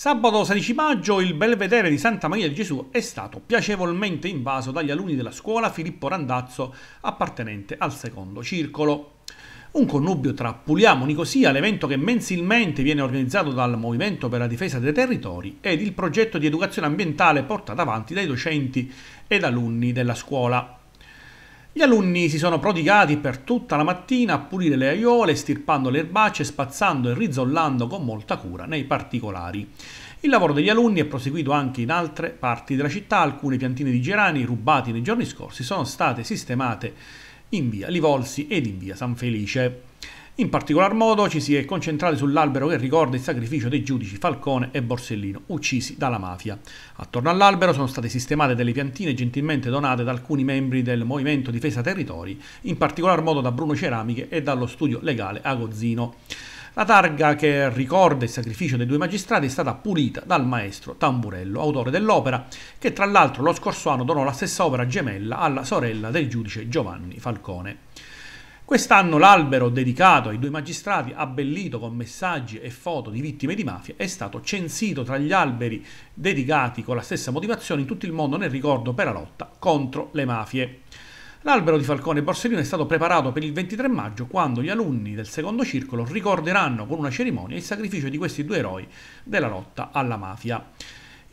Sabato 16 maggio il belvedere di Santa Maria di Gesù è stato piacevolmente invaso dagli alunni della scuola Filippo Randazzo appartenente al secondo circolo. Un connubio tra Puliamo Nicosia, l'evento che mensilmente viene organizzato dal Movimento per la difesa dei territori, ed il progetto di educazione ambientale portato avanti dai docenti ed alunni della scuola. Gli alunni si sono prodigati per tutta la mattina a pulire le aiole, stirpando le erbacce, spazzando e rizzollando con molta cura nei particolari. Il lavoro degli alunni è proseguito anche in altre parti della città, alcune piantine di gerani rubati nei giorni scorsi sono state sistemate in via Livolsi ed in via San Felice. In particolar modo ci si è concentrati sull'albero che ricorda il sacrificio dei giudici Falcone e Borsellino, uccisi dalla mafia. Attorno all'albero sono state sistemate delle piantine gentilmente donate da alcuni membri del Movimento Difesa Territori, in particolar modo da Bruno Ceramiche e dallo studio legale Agozzino. La targa che ricorda il sacrificio dei due magistrati è stata pulita dal maestro Tamburello, autore dell'opera, che tra l'altro lo scorso anno donò la stessa opera gemella alla sorella del giudice Giovanni Falcone. Quest'anno l'albero dedicato ai due magistrati, abbellito con messaggi e foto di vittime di mafia, è stato censito tra gli alberi dedicati con la stessa motivazione in tutto il mondo nel ricordo per la lotta contro le mafie. L'albero di Falcone e Borsellino è stato preparato per il 23 maggio quando gli alunni del secondo circolo ricorderanno con una cerimonia il sacrificio di questi due eroi della lotta alla mafia.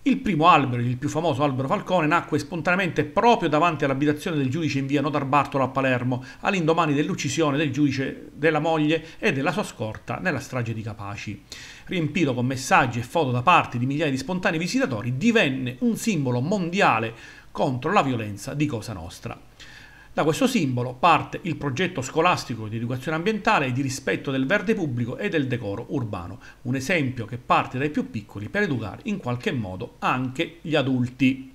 Il primo albero, il più famoso albero Falcone, nacque spontaneamente proprio davanti all'abitazione del giudice in via Notar Bartolo a Palermo, all'indomani dell'uccisione del giudice, della moglie e della sua scorta nella strage di Capaci. Riempito con messaggi e foto da parte di migliaia di spontanei visitatori, divenne un simbolo mondiale contro la violenza di Cosa Nostra. Da questo simbolo parte il progetto scolastico di educazione ambientale e di rispetto del verde pubblico e del decoro urbano, un esempio che parte dai più piccoli per educare in qualche modo anche gli adulti.